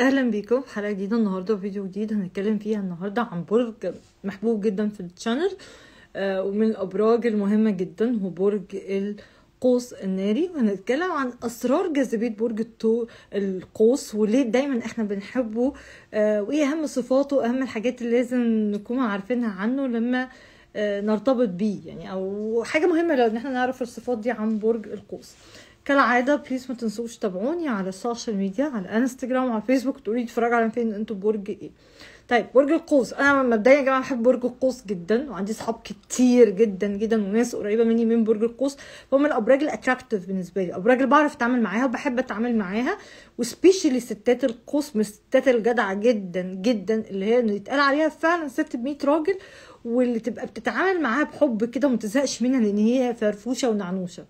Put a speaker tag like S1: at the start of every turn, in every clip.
S1: اهلا بيكم في حلقه جديده النهارده فيديو جديد هنتكلم فيها النهارده عن برج محبوب جدا في الشانل آه ومن الابراج المهمه جدا هو برج القوس الناري وهنتكلم عن اسرار جاذبيه برج القوس وليه دايما احنا بنحبه آه وايه اهم صفاته واهم الحاجات اللي لازم نكون عارفينها عنه لما آه نرتبط بيه يعني او حاجه مهمه لو ان احنا نعرف الصفات دي عن برج القوس كالعاده بليز ما تنسوش تابعوني على السوشيال ميديا على انستجرام وعلى فيسبوك تقولي تفرج على فين انتوا برج ايه طيب برج القوس انا مبدئيا يا جماعه بحب برج القوس جدا وعندي صحاب كتير جدا جدا وناس قريبه مني من برج القوس فهم الابراج الاتراكتيف بالنسبه لي الابراج اللي بعرف اتعامل معاها وبحب اتعامل معاها وسبيشالي ستات القوس من الستات الجدعه جدا جدا اللي هي يتقال عليها فعلا ست ب راجل واللي تبقى بتتعامل معاها بحب كده وما تزهقش منها لان هي فرفوشه ونعنوشه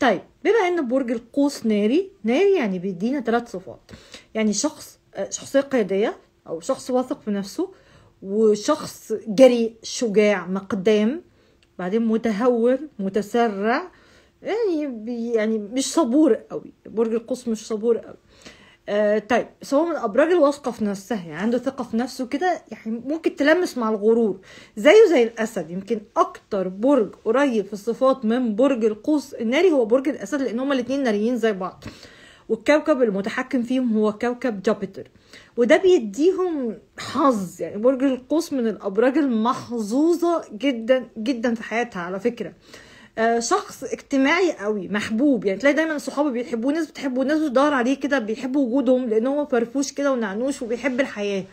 S1: طيب بما ان برج القوس ناري ناري يعني بيدينا ثلاث صفات يعني شخص آه، شخصيه قياديه او شخص واثق في نفسه وشخص جريء شجاع مقدام بعدين متهور متسرع يعني يعني مش صبور قوي برج القوس مش صبور قوي آه طيب بس هو من ابراج الواثقه في نفسها يعني عنده ثقه في نفسه كده يعني ممكن تلمس مع الغرور زيه زي الاسد يمكن اكتر برج قريب في الصفات من برج القوس الناري هو برج الاسد لان هما الاثنين ناريين زي بعض والكوكب المتحكم فيهم هو كوكب جوبيتر وده بيديهم حظ يعني برج القوس من الابراج المحظوظه جدا جدا في حياتها على فكره آه آه، شخص اجتماعي قوي محبوب يعني تلاقي دايما صحابه بيحبوه ناس بتحبه ناس بتدور عليه كده بيحب وجودهم لان هو فرفوش كده ونعنوش وبيحب الحياه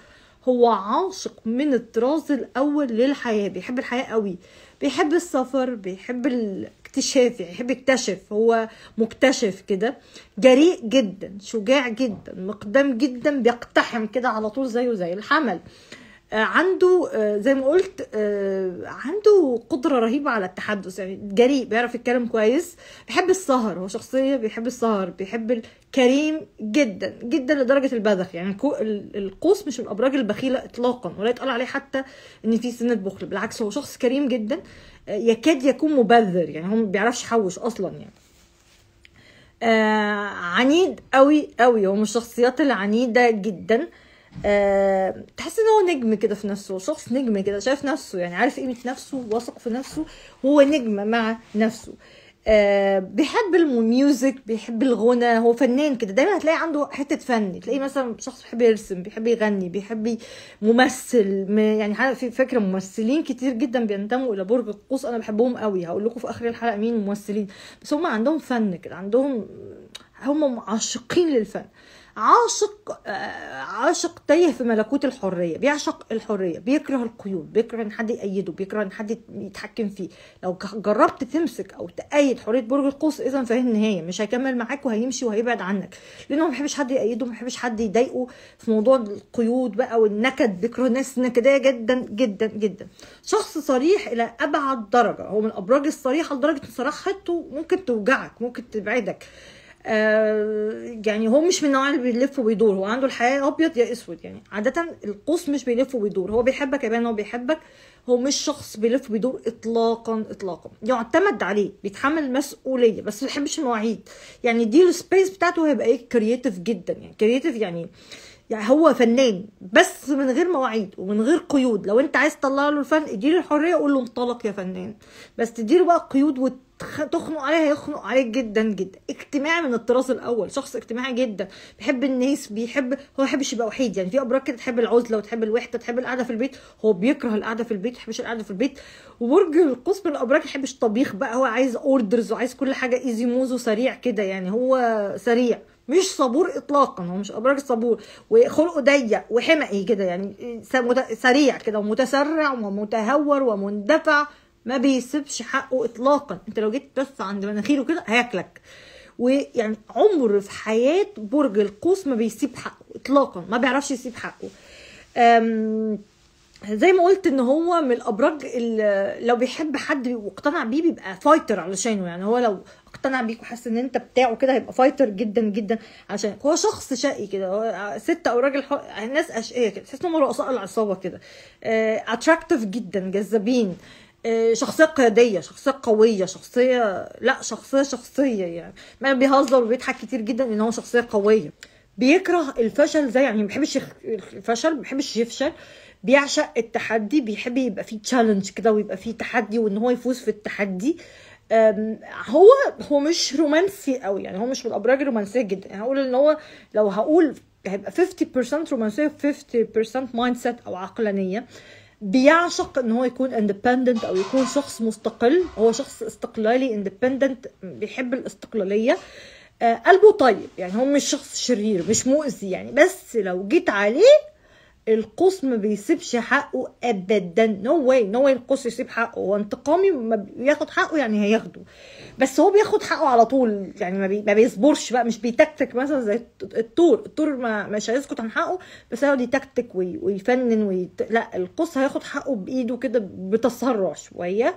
S1: هو عاشق من الطراز الاول للحياه بيحب الحياه قوي بيحب السفر بيحب الاكتشاف يعني بيحب يكتشف هو مكتشف كده جريء جدا شجاع جدا مقدام جدا بيقتحم كده على طول زيه زي الحمل آه آه، عنده آه، زي ما قلت آه، عنده قدره رهيبه على التحدث يعني جريء بيعرف يتكلم كويس بيحب السهر هو شخصيه بيحب السهر بيحب الكريم جدا جدا لدرجه البذخ يعني القوس مش من الابراج البخيله اطلاقا ولا يتقال عليه حتى ان في سنه بخل بالعكس هو شخص كريم جدا يكاد يكون مبذر يعني هو ما بيعرفش يحوش اصلا يعني آه عنيد قوي قوي هو من الشخصيات العنيده جدا آه أه تحس ان هو نجم كده في نفسه شخص نجم كده شايف نفسه يعني عارف قيمه نفسه واثق في نفسه هو نجم مع نفسه أه بيحب الميوزك بيحب الغنى هو فنان كده دايما هتلاقي عنده حته فن تلاقيه مثلا شخص بيحب يرسم بيحب يغني بيحب ممثل يعني في فكره ممثلين كتير جدا بينتموا الى برج القوس انا بحبهم قوي هقول لكم في اخر الحلقه مين الممثلين بس هم عندهم فن كده عندهم هم عاشقين للفن عاشق آه، عاشق تايه في ملكوت الحريه بيعشق الحريه بيكره القيود بيكره ان حد يأيده بيكره ان حد يتحكم فيه لو جربت تمسك او تأيد حريه برج القوس اذا فهي النهايه مش هيكمل معاك وهيمشي وهيبعد عنك لانه ما بيحبش حد يأيده ما بيحبش حد يضايقه في موضوع القيود بقى والنكد بيكره ناس نكديه جدا جدا جدا شخص صريح الى ابعد درجه هو من الابراج الصريحه لدرجه ان صراحته ممكن توجعك ممكن تبعدك آه، يعني هو مش من النوع اللي بيلف وبيدور هو عنده الحياه ابيض يا اسود يعني عاده القوس مش بيلف وبيدور هو بيحبك يا بان هو بيحبك هو مش شخص بيلف وبيدور اطلاقا اطلاقا يعتمد عليه بيتحمل المسؤوليه بس ما بيحبش المواعيد يعني دي السبيس بتاعته هيبقى ايه كرييتيف جدا يعني كرييتيف يعني يعني هو فنان بس من غير مواعيد ومن غير قيود لو انت عايز تطلع له الفن اديله الحريه قول له انطلق يا فنان بس تديله بقى قيود وت تخنق عليها هيخنق عليك جدا جدا اجتماعي من الطراز الاول شخص اجتماعي جدا بيحب الناس بيحب هو ما بيحبش يبقى وحيد يعني في ابراج كده تحب العزله وتحب الوحده تحب القعده في البيت هو بيكره القعده في البيت ما بيحبش القعده في البيت وبرج القوس من الابراج ما بيحبش طبيخ بقى هو عايز اوردرز وعايز كل حاجه ايزي موز وسريع كده يعني هو سريع مش صبور اطلاقا هو مش ابراج صبور وخلقه ضيق وحمقي كده يعني سريع كده ومتسرع ومتهور ومندفع ما بيسيبش حقه اطلاقا انت لو جيت بس عند مناخيره كده هياكلك ويعني عمر في حياه برج القوس ما بيسيب حقه اطلاقا ما بيعرفش يسيب حقه زي ما قلت ان هو من الابراج اللي لو بيحب حد واقتنع بيه بيبقى فايتر علشانه يعني هو لو اقتنع بيك وحس ان انت بتاعه كده هيبقى فايتر جدا جدا عشان هو شخص شقي كده ست او راجل حو... ناس اشقيه كده تحس ان هم رؤساء العصابه كده اتراكتيف أه، جدا جذابين آه، شخصيه قياديه شخصيه قويه شخصيه لا شخصيه شخصيه يعني ما بيهزر وبيضحك كتير جدا ان هو شخصيه قويه بيكره الفشل زي يعني ما بيحبش الفشل ما بيحبش يفشل بيعشق التحدي بيحب يبقى فيه تشالنج كده ويبقى فيه تحدي وان هو يفوز في التحدي هو هو مش رومانسي قوي يعني هو مش من الابراج الرومانسيه جدا يعني هقول ان هو لو هقول هيبقى 50% رومانسيه 50% مايند سيت او عقلانيه بيعشق ان هو يكون اندبندنت او يكون شخص مستقل هو شخص استقلالي اندبندنت بيحب الاستقلاليه آه، قلبه طيب يعني هو مش شخص شرير مش مؤذي يعني بس لو جيت عليه القوس ما بيسيبش حقه ابدا نو واي نو واي القوس يسيب حقه هو انتقامي ما بياخد حقه يعني هياخده بس هو بياخد حقه على طول يعني ما, بي... ما بيصبرش بقى مش بيتكتك مثلا زي الطور الطور ما مش هيسكت عن حقه بس هيقعد يتكتك وي... ويفنن ويت... لا القوس هياخد حقه بايده كده بتسرع شويه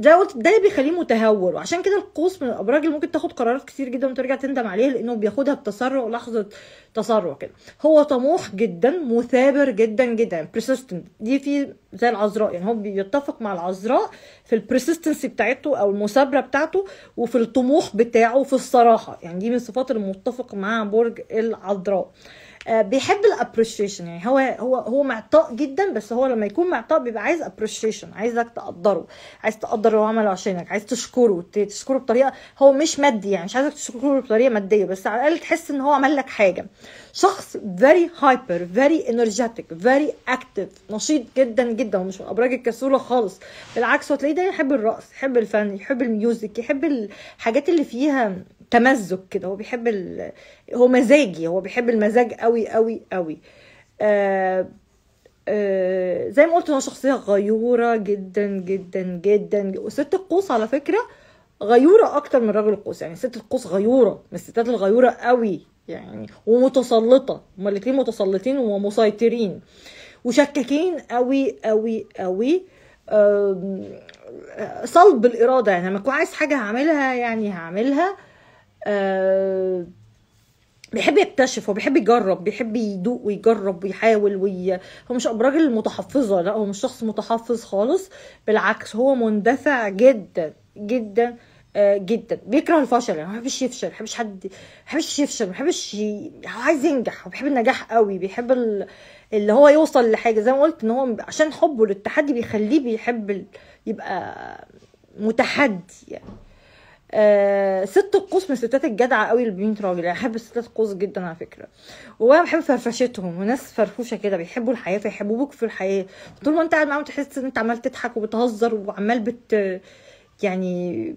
S1: ده قلت ده بيخليه متهور وعشان كده القوس من الابراج اللي ممكن تاخد قرارات كتير جدا وترجع تندم عليها لانه بياخدها بتسرع لحظه تسرع كده هو طموح جدا مثابر جدا جدا persistent دي في زي العذراء يعني هو بيتفق مع العذراء في البرسيستنسي بتاعته او المثابره بتاعته وفي الطموح بتاعه وفي الصراحه يعني دي من الصفات المتفق مع برج العذراء آه آه، بيحب الابريشيشن يعني هو هو هو معطاء جدا بس هو لما يكون معطاء بيبقى عايز ابريشيشن عايزك تقدره عايز تقدر اللي هو عمله عشانك عايز تشكره تشكره بطريقه هو مش مادي يعني مش عايزك تشكره بطريقه ماديه بس على الاقل تحس ان هو عمل لك حاجه شخص فيري هايبر فيري انرجيتك فيري اكتف نشيط جدا جدا ومش من الابراج الكسوله خالص بالعكس هو تلاقيه دايما يحب الرقص يحب الفن يحب الميوزك يحب الحاجات اللي فيها تمزج كده هو بيحب ال... هو مزاجي هو بيحب المزاج قوي قوي قوي آه آه زي ما قلت هو شخصيه غيوره جدا جدا جدا وست القوس على فكره غيوره اكتر من راجل القوس يعني ست القوس غيوره من الستات الغيوره قوي يعني ومتسلطه هما الاتنين متسلطين ومسيطرين وشكاكين قوي قوي قوي آه، صلب الاراده يعني لما اكون عايز حاجه هعملها يعني هعملها آه، بيحب يكتشف هو بيحب يجرب بيحب يدوق ويجرب ويحاول وي... هو مش راجل متحفظه لا هو مش شخص متحفظ خالص بالعكس هو مندفع جدا جدا آه، جدا بيكره الفشل يعني ما بيحبش يفشل ما بيحبش حد ما بيحبش يفشل ما بيحبش ي... هو عايز ينجح هو بيحب النجاح قوي بيحب ال... اللي هو يوصل لحاجه زي ما قلت ان هو عشان حبه للتحدي بيخليه بيحب ال... يبقى متحدي يعني آه، ست القوس من الستات الجدعه قوي البنت راجل يعني احب الستات القوس جدا على فكره وانا بحب فرفشتهم وناس فرفوشه كده بيحبوا الحياه فيحبوك في الحياه طول ما انت قاعد معاهم تحس ان انت عمال تضحك وبتهزر وعمال بت يعني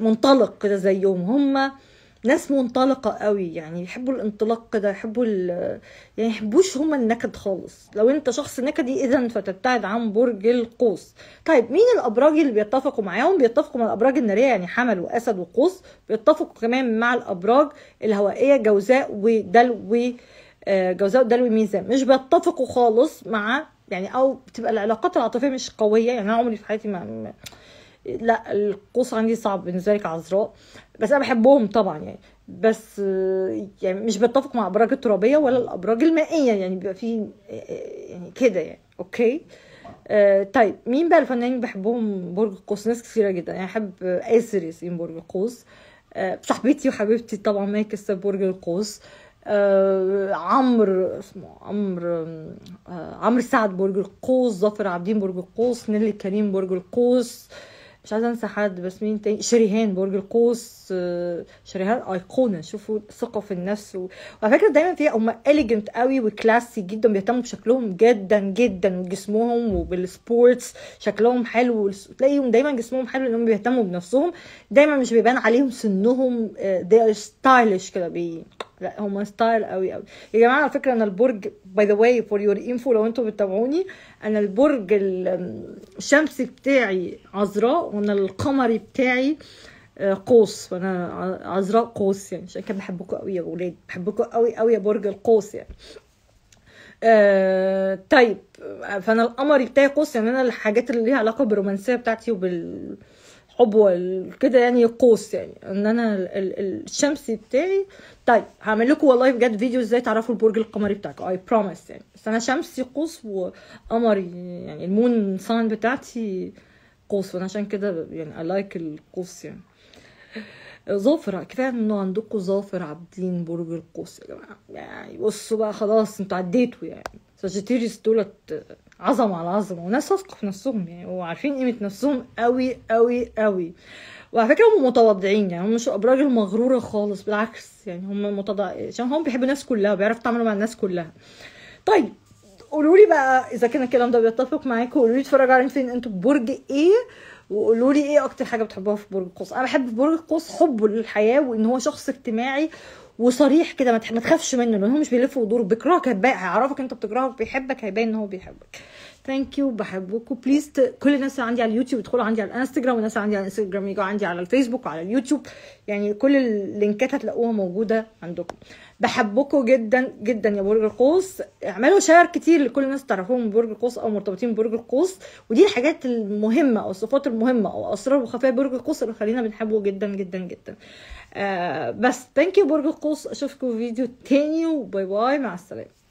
S1: منطلق كده زيهم هم ناس منطلقه قوي يعني يحبوا الانطلاق كده يحبوا يعني يحبوش هما النكد خالص لو انت شخص نكدي اذا فتبتعد عن برج القوس طيب مين الابراج اللي بيتفقوا معاهم بيتفقوا مع الابراج الناريه يعني حمل واسد وقوس بيتفقوا كمان مع الابراج الهوائيه جوزاء ودلو آه، جوزاء ودلو ميزان مش بيتفقوا خالص مع يعني او بتبقى العلاقات العاطفيه مش قويه يعني انا عمري في حياتي ما لا القوس عندي صعب بالنسبه لك عذراء بس انا بحبهم طبعا يعني بس يعني مش بتفق مع الابراج الترابيه ولا الابراج المائيه يعني بيبقى في يعني كده يعني اوكي آه طيب مين بقى الفنانين بحبهم برج القوس ناس كثيره جدا يعني احب آسر ياسين برج القوس آه صاحبتي وحبيبتي طبعا ما كسب برج القوس آه عمرو اسمه عمرو آه عمرو سعد برج القوس ظافر عابدين برج القوس نيلي كريم برج القوس آه مش عايزه انسى حد بس مين تاني شريهان برج القوس آه، شريهان ايقونه شوفوا ثقه في النفس و... وعلى فكره دايما فيها هم اليجنت قوي وكلاسي جدا بيهتموا بشكلهم جدا جدا وجسمهم وبالسبورتس شكلهم حلو تلاقيهم دايما جسمهم حلو لانهم بيهتموا بنفسهم دايما مش بيبان عليهم سنهم ستايلش آه، كده بي لا هما ستايل قوي قوي يا جماعه على فكره انا البرج باي ذا واي فور يور انفو لو انتوا بتتابعوني انا البرج الشمسي بتاعي عذراء وانا القمري بتاعي آه، قوس فانا عذراء قوس يعني عشان كده بحبكم قوي يا اولاد بحبكم قوي قوي يا برج القوس يعني آه، طيب فانا القمري بتاعي قوس يعني انا الحاجات اللي ليها علاقه بالرومانسيه بتاعتي وبال حبوة كده يعني قوس يعني ان انا الشمس بتاعي طيب هعمل لكم والله بجد فيديو ازاي تعرفوا البرج القمري بتاعكم اي بروميس يعني بس انا شمسي قوس وقمري يعني المون ساين بتاعتي قوس فانا عشان كده يعني اي لايك القوس يعني ظافر كفايه انه عندكم ظافر عابدين برج القوس يا جماعه يعني بصوا بقى خلاص انتوا عديتوا يعني ساجيتيريس دولت عظمة على عظمة وناس واثقة في نفسهم يعني وعارفين قيمة نفسهم قوي قوي قوي وعلى فكرة هم متواضعين يعني هم مش ابراج المغرورة خالص بالعكس يعني هم متضع عشان هم بيحبوا الناس كلها وبيعرفوا يتعاملوا مع الناس كلها طيب قولوا لي بقى اذا كان الكلام ده بيتفق معاكم قولوا لي اتفرجوا على فين انتوا برج ايه وقولوا لي ايه اكتر حاجه بتحبوها في برج القوس انا بحب برج القوس حبه للحياه وان هو شخص اجتماعي وصريح كده ما تخافش منه لان هو مش بيلف ويدور بيكرهك هيعرفك انت بتكرهه بيحبك هيبان ان هو بيحبك ثانك يو بحبكم بليز كل الناس اللي عندي على اليوتيوب ادخلوا عندي على الانستجرام والناس اللي عندي على الانستجرام يجوا عندي على الفيسبوك وعلى اليوتيوب يعني كل اللينكات هتلاقوها موجوده عندكم بحبكم جدا جدا يا برج القوس اعملوا شير كتير لكل الناس تعرفوهم من برج القوس او مرتبطين ببرج القوس ودي الحاجات المهمه او الصفات المهمه او اسرار وخفايا برج القوس اللي خلينا بنحبه جدا جدا جدا آه بس ثانك يو برج القوس اشوفكم في فيديو تاني وباي باي مع السلامه